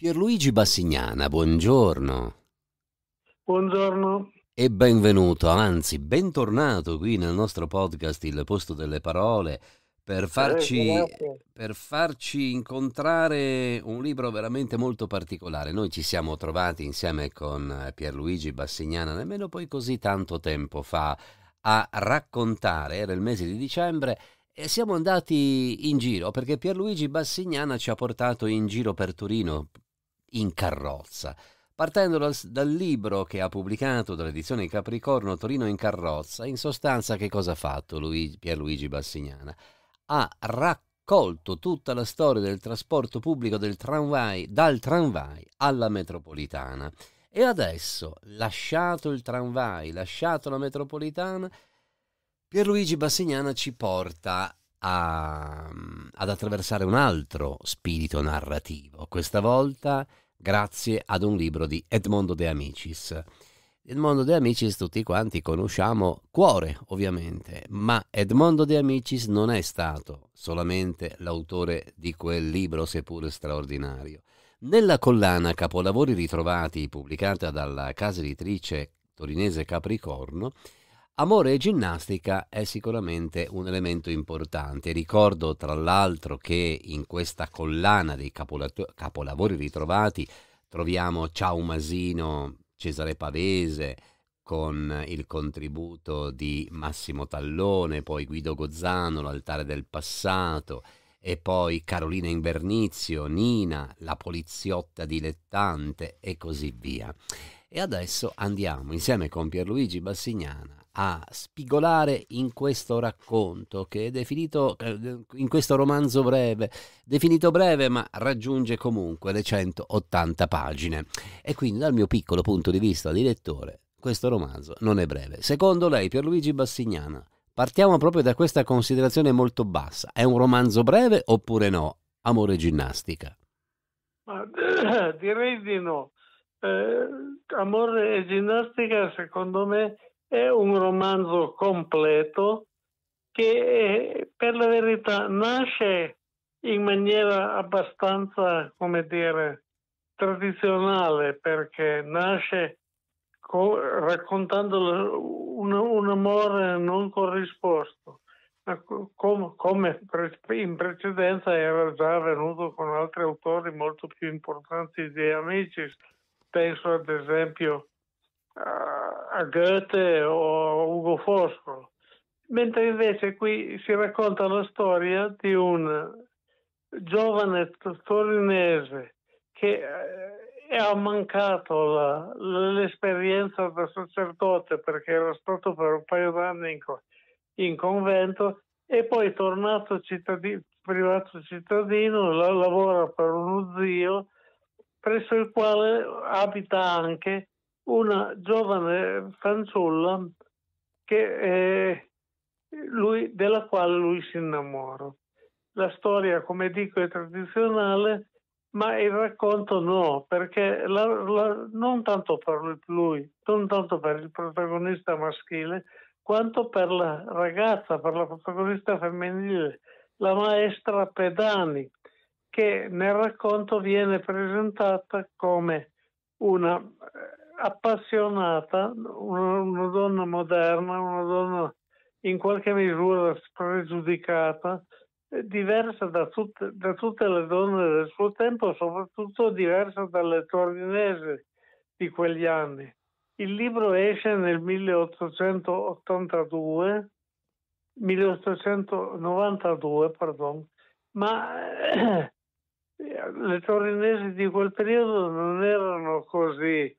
Pierluigi Bassignana, buongiorno. Buongiorno. E benvenuto, anzi, bentornato qui nel nostro podcast Il posto delle parole per eh, farci, eh, per farci incontrare un libro veramente molto particolare. Noi ci siamo trovati insieme con Pierluigi Bassignana nemmeno poi così tanto tempo fa a raccontare, era il mese di dicembre, e siamo andati in giro perché Pierluigi Bassignana ci ha portato in giro per Torino, in carrozza. Partendo dal, dal libro che ha pubblicato dall'edizione Capricorno Torino in carrozza, in sostanza che cosa ha fatto Luigi, Pierluigi Bassignana? Ha raccolto tutta la storia del trasporto pubblico del tramvai, dal tramvai alla metropolitana. E adesso, lasciato il tramvai, lasciato la metropolitana, Pierluigi Bassignana ci porta a, ad attraversare un altro spirito narrativo, questa volta grazie ad un libro di Edmondo De Amicis. Edmondo De Amicis tutti quanti conosciamo cuore, ovviamente, ma Edmondo De Amicis non è stato solamente l'autore di quel libro, seppur straordinario. Nella collana Capolavori ritrovati, pubblicata dalla casa editrice torinese Capricorno, Amore e ginnastica è sicuramente un elemento importante. Ricordo tra l'altro che in questa collana dei capolavori ritrovati troviamo Ciao Masino, Cesare Pavese, con il contributo di Massimo Tallone, poi Guido Gozzano, L'altare del passato, e poi Carolina Invernizio, Nina, La poliziotta dilettante e così via. E adesso andiamo insieme con Pierluigi Bassignana a spigolare in questo racconto che è definito, eh, in questo romanzo breve, definito breve ma raggiunge comunque le 180 pagine. E quindi dal mio piccolo punto di vista di lettore, questo romanzo non è breve. Secondo lei, Pierluigi Bassignana, partiamo proprio da questa considerazione molto bassa. È un romanzo breve oppure no? Amore ginnastica. Ma, eh, direi di no. Eh, amore e ginnastica, secondo me, è un romanzo completo che per la verità nasce in maniera abbastanza, come dire, tradizionale perché nasce co- raccontando un, un, amore non corrisposto, ma com- come pre- in precedenza era già avvenuto con altri autori molto più importanti di Amicis. Penso ad esempio a Goethe o a Ugo Foscolo, mentre invece qui si racconta la storia di un giovane torinese che ha eh, mancato la, l'esperienza da sacerdote perché era stato per un paio d'anni in, in convento e poi tornato cittadino, privato cittadino, la, lavora per uno zio presso il quale abita anche una giovane fanciulla che, eh, lui, della quale lui si innamora. La storia, come dico, è tradizionale, ma il racconto no, perché la, la, non tanto per lui, non tanto per il protagonista maschile, quanto per la ragazza, per la protagonista femminile, la maestra Pedani, che nel racconto viene presentata come una appassionata, una, una donna moderna, una donna in qualche misura spregiudicata, eh, diversa da, tut- da, tutte le donne del suo tempo, soprattutto diversa dalle torinese di quegli anni. Il libro esce nel 1882, 1892, pardon, ma eh, le torinesi di quel periodo non erano così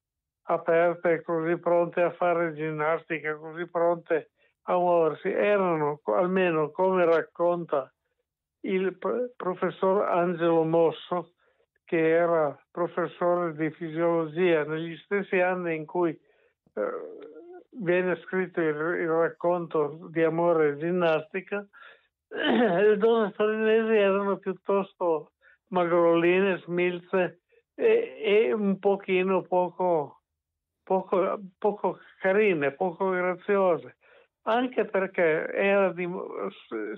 aperte, così pronte a fare ginnastica, così pronte a muoversi, erano almeno come racconta il professor Angelo Mosso, che era professore di fisiologia negli stessi anni in cui eh, viene scritto il, il, racconto di amore e ginnastica, le donne torinesi erano piuttosto magroline, smilze e, e un pochino poco poco, poco carine, poco graziose, anche perché di,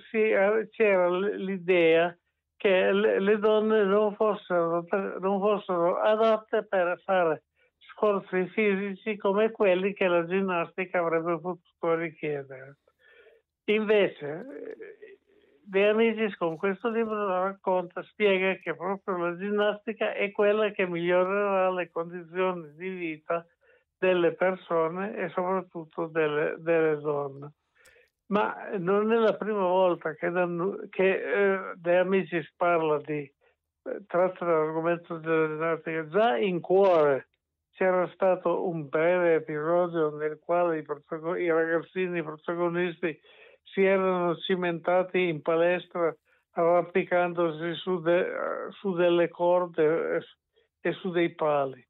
si, c'era l'idea che le, le donne non fossero, non fossero adatte per fare sforzi fisici come quelli che la ginnastica avrebbe potuto richiedere. Invece, De Amicis con questo libro la racconta, spiega che proprio la ginnastica è quella che migliorerà le condizioni di vita delle persone e soprattutto delle, delle donne. Ma non è la prima volta che, da, che eh, dai amici si parla di eh, tratta l'argomento della ginnastica. Già in cuore c'era stato un breve episodio nel quale i, i ragazzini protagonisti si erano cimentati in palestra arrampicandosi su, de- eh, su delle corde eh, e su dei pali.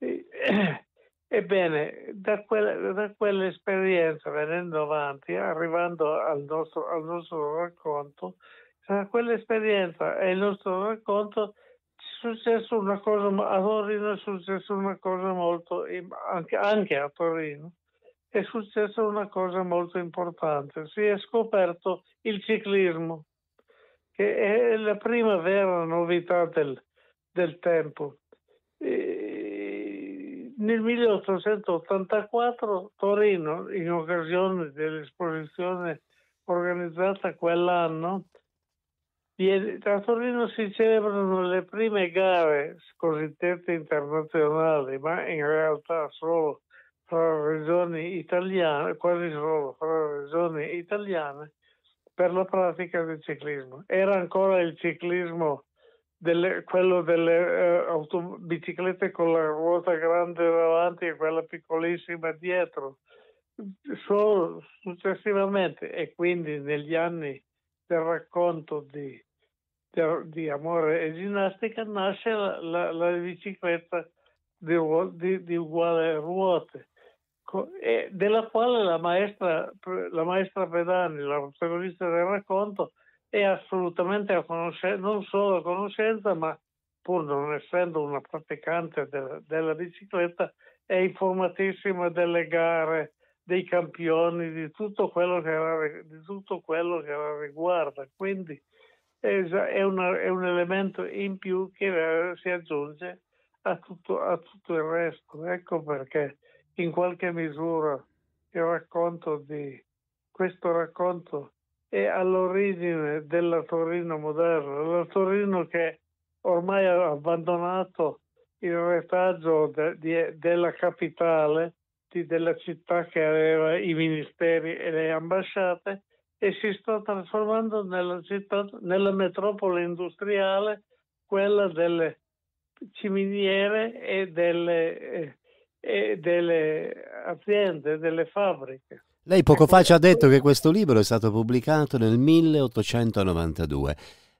E, Ebbene, da, quel, da quell'esperienza, venendo avanti, arrivando al nostro, al nostro racconto, tra quell'esperienza e il nostro racconto successo una cosa, a Torino è successa una cosa molto, anche, anche a Torino, è successa una cosa molto importante. Si è scoperto il ciclismo, che è la prima vera novità del, del tempo. E, nel 1884 Torino, in occasione dell'esposizione organizzata quell'anno, a Torino si celebrano le prime gare cosiddette internazionali, ma in realtà solo fra regioni italiane, quasi solo fra regioni italiane, per la pratica del ciclismo. Era ancora il ciclismo delle, quello delle uh, auto, biciclette con la ruota grande davanti e quella piccolissima dietro, solo successivamente e quindi negli anni del racconto di, di, di amore e ginnastica nasce la, la, la bicicletta di, di, di uguale ruote della quale la maestra, la maestra Pedani, la protagonista del racconto, è assolutamente a conoscenza, non solo a conoscenza, ma pur non essendo una praticante de- della bicicletta, è informatissima delle gare, dei campioni, di tutto quello che la, tutto quello che la riguarda. Quindi è, una, è, un elemento in più che eh, si aggiunge a tutto, a tutto il resto. Ecco perché in qualche misura il racconto di questo racconto è all'origine della Torino moderna, la Torino che ormai ha abbandonato il retaggio de, de, della capitale, di, della città che aveva i ministeri e le ambasciate e si sta trasformando nella, città, nella metropoli industriale, quella delle ciminiere e delle, e delle aziende, delle fabbriche. Lei poco ecco, fa ci ha ecco, detto ecco. che questo libro è stato pubblicato nel 1892.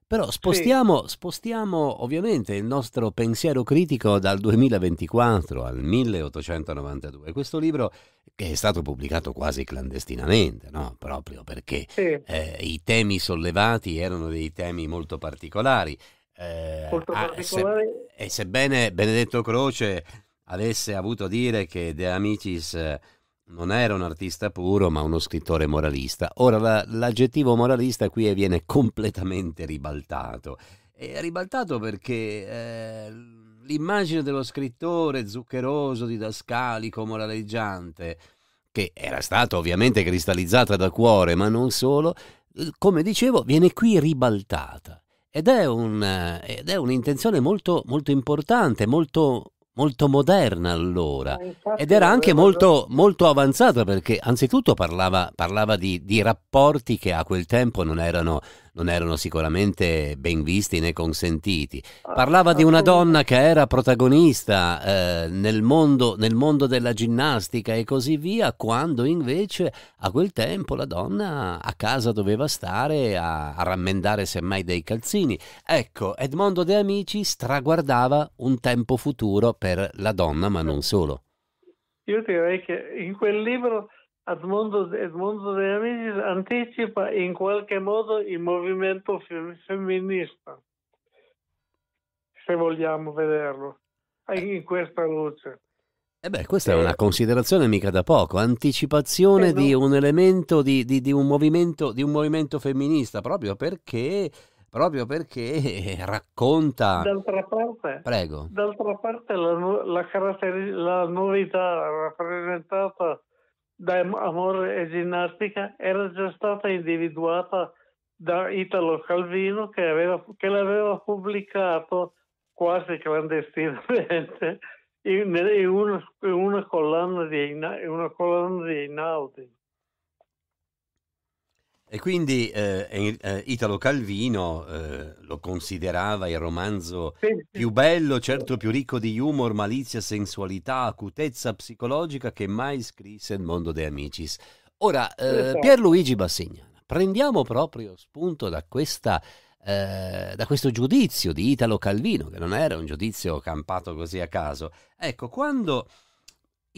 Però spostiamo, sì. spostiamo, ovviamente il nostro pensiero critico dal 2024 al 1892. Questo libro che è stato pubblicato quasi clandestinamente, no? proprio perché sì. eh, i temi sollevati erano dei temi molto particolari. Eh, molto particolari. Se, e sebbene Benedetto Croce avesse avuto a dire che De Amicis eh, non era un artista puro, ma uno scrittore moralista. Ora, la, l'aggettivo moralista qui viene completamente ribaltato. È ribaltato perché eh, l'immagine dello scrittore zuccheroso, didascalico, moraleggiante, che era stata ovviamente cristallizzata da cuore, ma non solo, come dicevo, viene qui ribaltata. Ed è, un, eh, ed è un'intenzione molto, molto importante, molto molto moderna allora eh, ed era anche molto, molto avanzata perché anzitutto parlava, parlava di, di, rapporti che a quel tempo non erano, non erano sicuramente ben visti né consentiti. Ah, Parlava di una donna che era protagonista eh, nel, mondo, nel mondo della ginnastica e così via, quando invece a quel tempo la donna a casa doveva stare a, a rammendare semmai dei calzini. Ecco, Edmondo De Amici straguardava un tempo futuro per la donna, ma non solo. Io direi che in quel libro Edmondo, Edmondo De Amicis anticipa in qualche modo il movimento f- femminista, se vogliamo vederlo, in eh. questa luce. Eh beh, questa è una eh. considerazione mica da poco, anticipazione eh di un elemento, di, di, di, un di, un movimento, femminista, proprio perché, proprio perché racconta... D'altra parte, Prego. D'altra parte la, la, la, la novità rappresentata da amore e ginnastica era già stata individuata da Italo Calvino che, aveva, che l'aveva pubblicato quasi clandestinamente in, in, una, in, una, collana di, in una collana di Einaudi. E quindi eh, eh, Italo Calvino eh, lo considerava il romanzo più bello, certo più ricco di humor, malizia, sensualità, acutezza psicologica che mai scrisse il mondo de Amicis. Ora, eh, Pierluigi Bassignana, prendiamo proprio spunto da, questa, eh, da questo giudizio di Italo Calvino, che non era un giudizio campato così a caso. Ecco, quando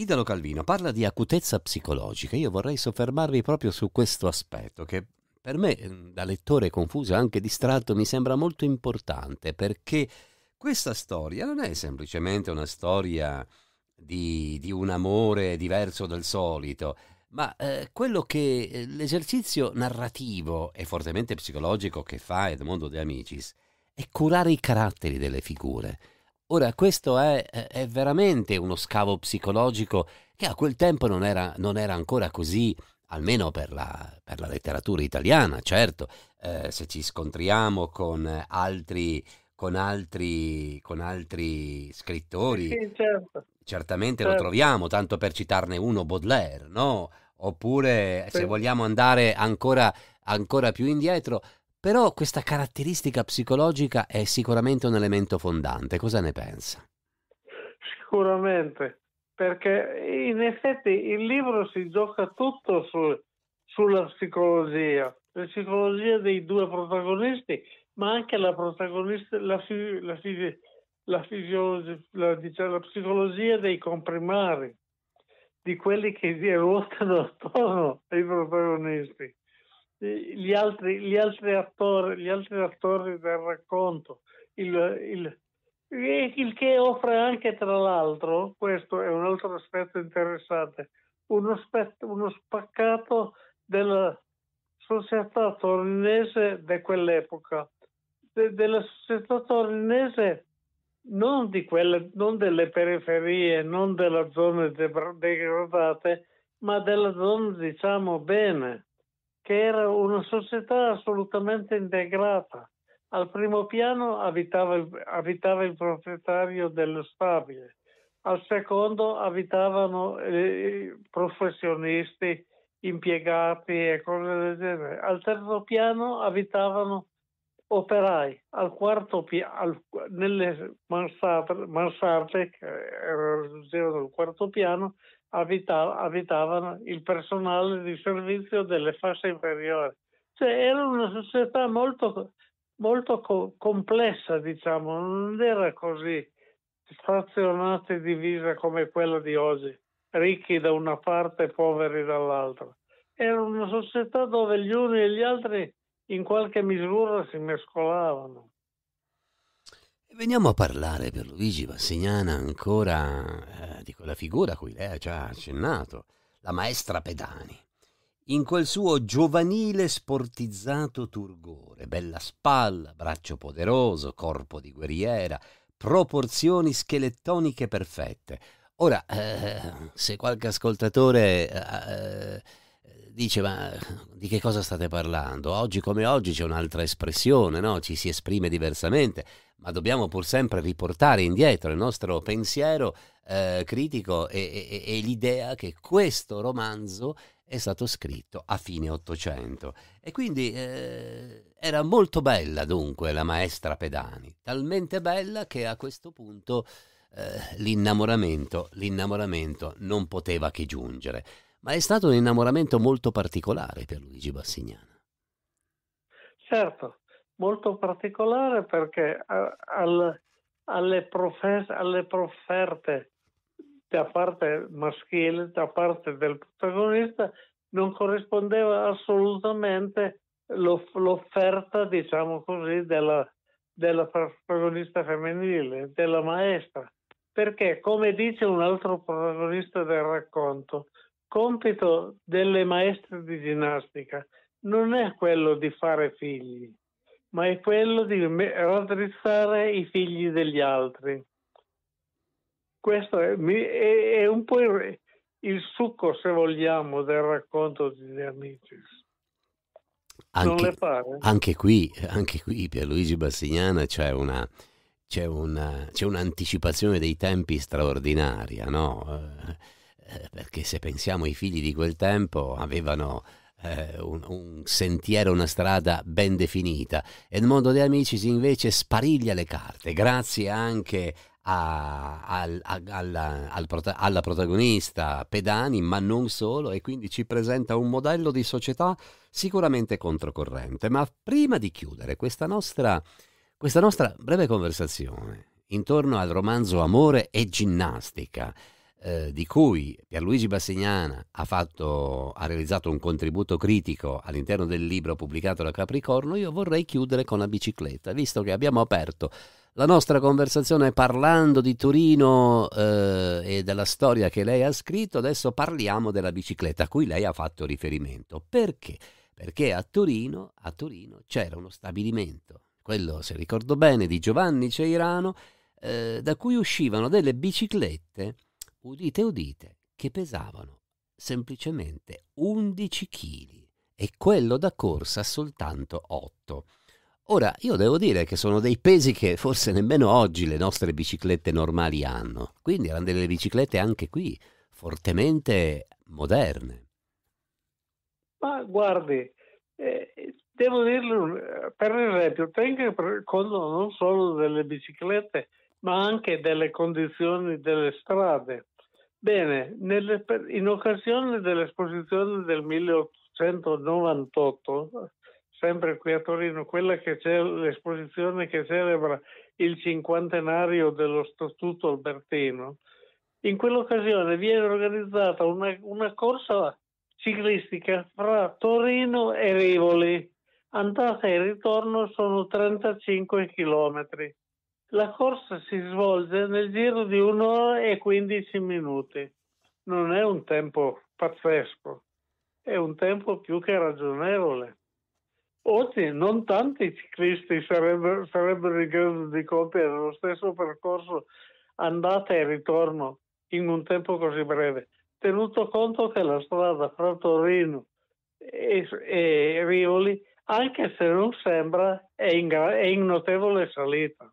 Idalo Calvino parla di acutezza psicologica. Io vorrei soffermarvi proprio su questo aspetto che per me, eh, da lettore confuso e anche distratto, mi sembra molto importante perché questa storia non è semplicemente una storia di, di un amore diverso dal solito, ma eh, quello che eh, l'esercizio narrativo e fortemente psicologico che fa Edmondo De Amicis è curare i caratteri delle figure Ora, questo è, è, veramente uno scavo psicologico che a quel tempo non era, non era ancora così, almeno per la, per la letteratura italiana, certo. Eh, se ci scontriamo con altri, con altri, con altri scrittori, sì, certo. certamente certo. lo troviamo, tanto per citarne uno, Baudelaire, no? Oppure, sì. se vogliamo andare ancora, ancora più indietro, però questa caratteristica psicologica è sicuramente un elemento fondante. Cosa ne pensa? Sicuramente, perché in effetti il libro si gioca tutto su, sulla psicologia, la psicologia dei due protagonisti, ma anche la protagonista, la, la, la, diciamo, la psicologia dei comprimari, di quelli che si ruotano attorno ai protagonisti gli altri, gli altri, attori, gli altri attori del racconto. Il, il, il che offre anche, tra l'altro, questo è un altro aspetto interessante, uno, spett- uno spaccato della società torinese di quell'epoca, de- della società torinese non, quelle, non, delle periferie, non della zona degradata, ma della zona, diciamo, bene che era una società assolutamente integrata. Al primo piano abitava il, abitava il proprietario dello stabile, al secondo abitavano eh, professionisti, impiegati e cose del genere, al terzo piano abitavano operai, al quarto piano, nelle mansarde, mansarde che raggiungevano il quarto piano, abita- abitavano il personale di servizio delle fasce inferiori. Cioè, era una società molto, molto co- complessa, diciamo, non era così frazionata e divisa come quella di oggi, ricchi da una parte e poveri dall'altra. Era una società dove gli uni e gli altri in qualche misura si mescolavano. Veniamo a parlare per Luigi Bassignana ancora eh, di quella figura a cui lei ha già accennato, la maestra Pedani. In quel suo giovanile sportizzato turgore, bella spalla, braccio poderoso, corpo di guerriera, proporzioni scheletoniche perfette. Ora, eh, se qualche ascoltatore... Eh, dice ma di che cosa state parlando? Oggi come oggi c'è un'altra espressione, no? ci si esprime diversamente ma dobbiamo pur sempre riportare indietro il nostro pensiero eh, critico e, e, e l'idea che questo romanzo è stato scritto a fine Ottocento. E quindi eh, era molto bella dunque la maestra Pedani, talmente bella che a questo punto eh, l'innamoramento, l'innamoramento non poteva che giungere. Ma è stato un innamoramento molto particolare per Luigi Bassignano. Certo, molto particolare perché eh, al, alle, profes, alle profferte da parte maschile, da parte del protagonista, non corrispondeva assolutamente l'offerta, diciamo così, della, della protagonista femminile, della maestra. Perché, come dice un altro protagonista del racconto, compito delle maestre di ginnastica non è quello di fare figli, ma è quello di raddrizzare i figli degli altri. Questo è, è, un po' il, il, succo, se vogliamo, del racconto di Dionisis. Anche, anche, qui, anche qui Pierluigi Bassignana c'è una, c'è, una, c'è, un'anticipazione dei tempi straordinaria, no? eh, eh perché se pensiamo ai figli di quel tempo avevano eh, un, un, sentiero, una strada ben definita. Edmondo De Amicis invece spariglia le carte, grazie anche a, al, a, alla, al, alla protagonista Pedani, ma non solo, e quindi ci presenta un modello di società sicuramente controcorrente. Ma prima di chiudere questa nostra, questa nostra breve conversazione intorno al romanzo Amore e ginnastica, eh, di cui Pierluigi Bassignana ha, fatto, ha realizzato un contributo critico all'interno del libro pubblicato da Capricorno, io vorrei chiudere con la bicicletta, visto che abbiamo aperto la nostra conversazione parlando di Torino eh, e della storia che lei ha scritto, adesso parliamo della bicicletta a cui lei ha fatto riferimento. Perché? Perché a Torino, a Turino c'era uno stabilimento, quello se ricordo bene di Giovanni Ceirano, eh, da cui uscivano delle biciclette udite udite, che pesavano semplicemente 11 kg e quello da corsa soltanto 8. Ora, io devo dire che sono dei pesi che forse nemmeno oggi le nostre biciclette normali hanno, quindi erano delle biciclette anche qui fortemente moderne. Ma guardi, eh, devo dirle per esempio, tenga conto non solo delle biciclette, ma anche delle condizioni delle strade. Bene, in occasione dell'esposizione del 1898, sempre qui a Torino, quella che c'è, l'esposizione che celebra il cinquantenario dello Statuto Albertino, in quell'occasione viene organizzata una, una corsa ciclistica fra Torino e Rivoli. Andata e ritorno sono 35 chilometri. La corsa si svolge nel giro di un'ora e 15 minuti. Non è un tempo pazzesco, è un tempo più che ragionevole. Oggi non tanti ciclisti sarebbero, sarebbero in grado di compiere lo stesso percorso andata e ritorno in un tempo così breve, tenuto conto che la strada fra Torino e, e Rivoli, anche se non sembra, è in, è in notevole salita.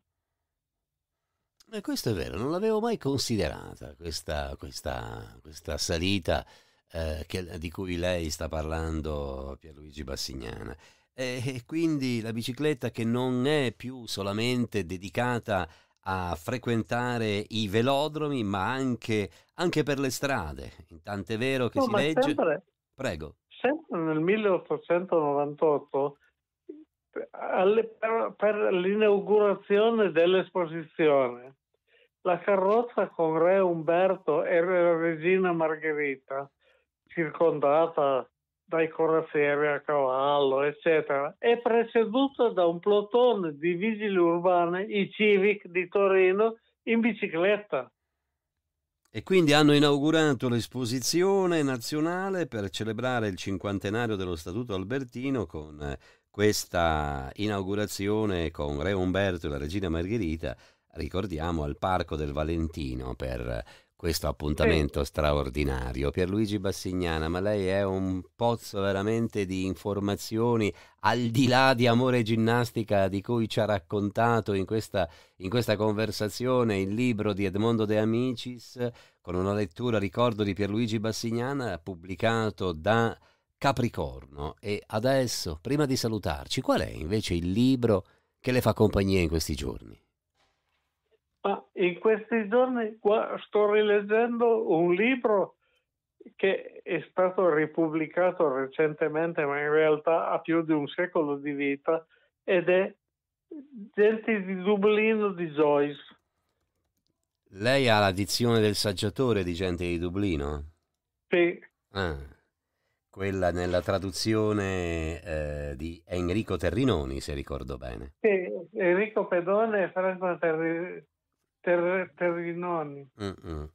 E eh, questo è vero, non l'avevo mai considerata questa, questa, questa salita eh, che, di cui lei sta parlando, Pierluigi Bassignana. E, quindi la bicicletta che non è più solamente dedicata a frequentare i velodromi, ma anche, anche per le strade. Intanto è vero che no, si legge. Sempre, Prego. Sempre nel 1898 eh, alle, per, per, l'inaugurazione dell'esposizione la carrozza con Re Umberto e la regina Margherita, circondata dai corazzieri a cavallo, eccetera, è preceduta da un plotone di vigili urbani, i Civic di Torino, in bicicletta. E quindi hanno inaugurato l'esposizione nazionale per celebrare il cinquantenario dello Statuto Albertino con eh, questa inaugurazione con Re Umberto e la regina Margherita ricordiamo, al Parco del Valentino per questo appuntamento sì. straordinario. Pierluigi Bassignana, ma lei è un pozzo veramente di informazioni al di là di amore e ginnastica di cui ci ha raccontato in questa, in questa conversazione il libro di Edmondo De Amicis con una lettura, ricordo, di Pierluigi Bassignana pubblicato da Capricorno. E adesso, prima di salutarci, qual è invece il libro che le fa compagnia in questi giorni? Ma in questi giorni qua sto rileggendo un libro che è stato ripubblicato recentemente, ma in realtà ha più di un secolo di vita, ed è Genti di Dublino di Joyce. Lei ha la dizione del saggiatore di Gente di Dublino? Sì. Ah, quella nella traduzione eh, di Enrico Terrinoni, se ricordo bene. Sì, Enrico Pedone e Fresno Terrinoni per, per i nonni. Mm-mm.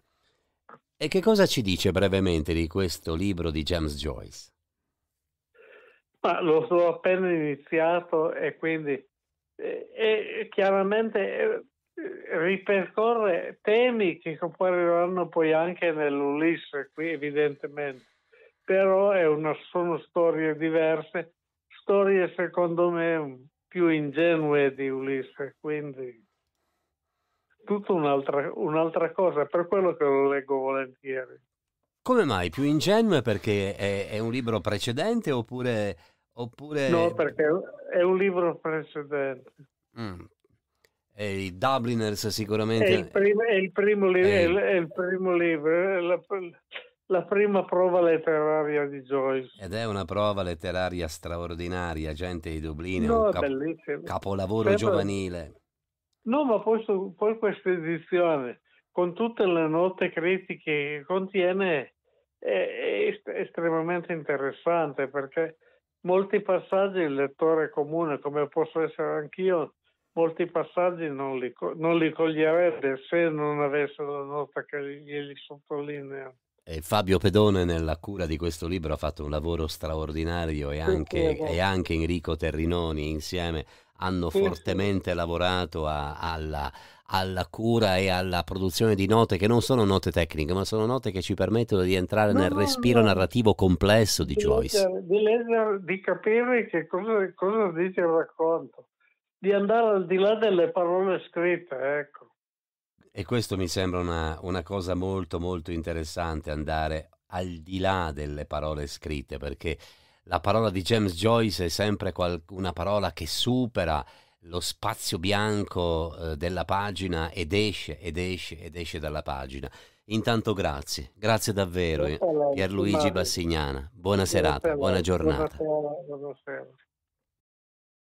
E che cosa ci dice brevemente di questo libro di James Joyce? Ma lo so appena iniziato e quindi e, e chiaramente eh, ripercorre temi che poi compariranno poi anche nell'Ulisse, qui evidentemente, però una, sono storie diverse, storie secondo me più ingenue di Ulisse, quindi tutta un'altra, un'altra cosa, per quello che lo leggo volentieri. Come mai? Più ingenuo perché è, è un libro precedente oppure, oppure, No, perché è un libro precedente. Mm. E I Dubliners sicuramente... È il, prim- è il, primo, li- eh. è È il primo, libro, la, la, prima prova letteraria di Joyce. Ed è una prova letteraria straordinaria, gente di Dublino, no, un cap- capolavoro Sempre... giovanile. No, ma poi, su, poi questa edizione, con tutte le note critiche che contiene, è, est- estremamente interessante perché molti passaggi il lettore comune, come posso essere anch'io, molti passaggi non li, co- non li coglierebbe se non avesse la nota che glieli sottolinea. E Fabio Pedone nella cura di questo libro ha fatto un lavoro straordinario e anche, esatto. e anche Enrico Terrinoni insieme hanno fortemente lavorato a, alla, alla cura e alla produzione di note che non sono note tecniche, ma sono note che ci permettono di entrare no, nel no, respiro no. narrativo complesso di, di Joyce. Leggere, di, leggere, di capire che cosa, cosa, dice il racconto, di andare al di là delle parole scritte, ecco. E questo mi sembra una, una cosa molto molto interessante, andare al di là delle parole scritte, perché la parola di James Joyce è sempre una parola che supera lo spazio bianco eh, della pagina ed esce, ed esce, ed esce dalla pagina. Intanto grazie, grazie davvero Pierluigi Bassignana. Buona serata, buona giornata. Buonasera.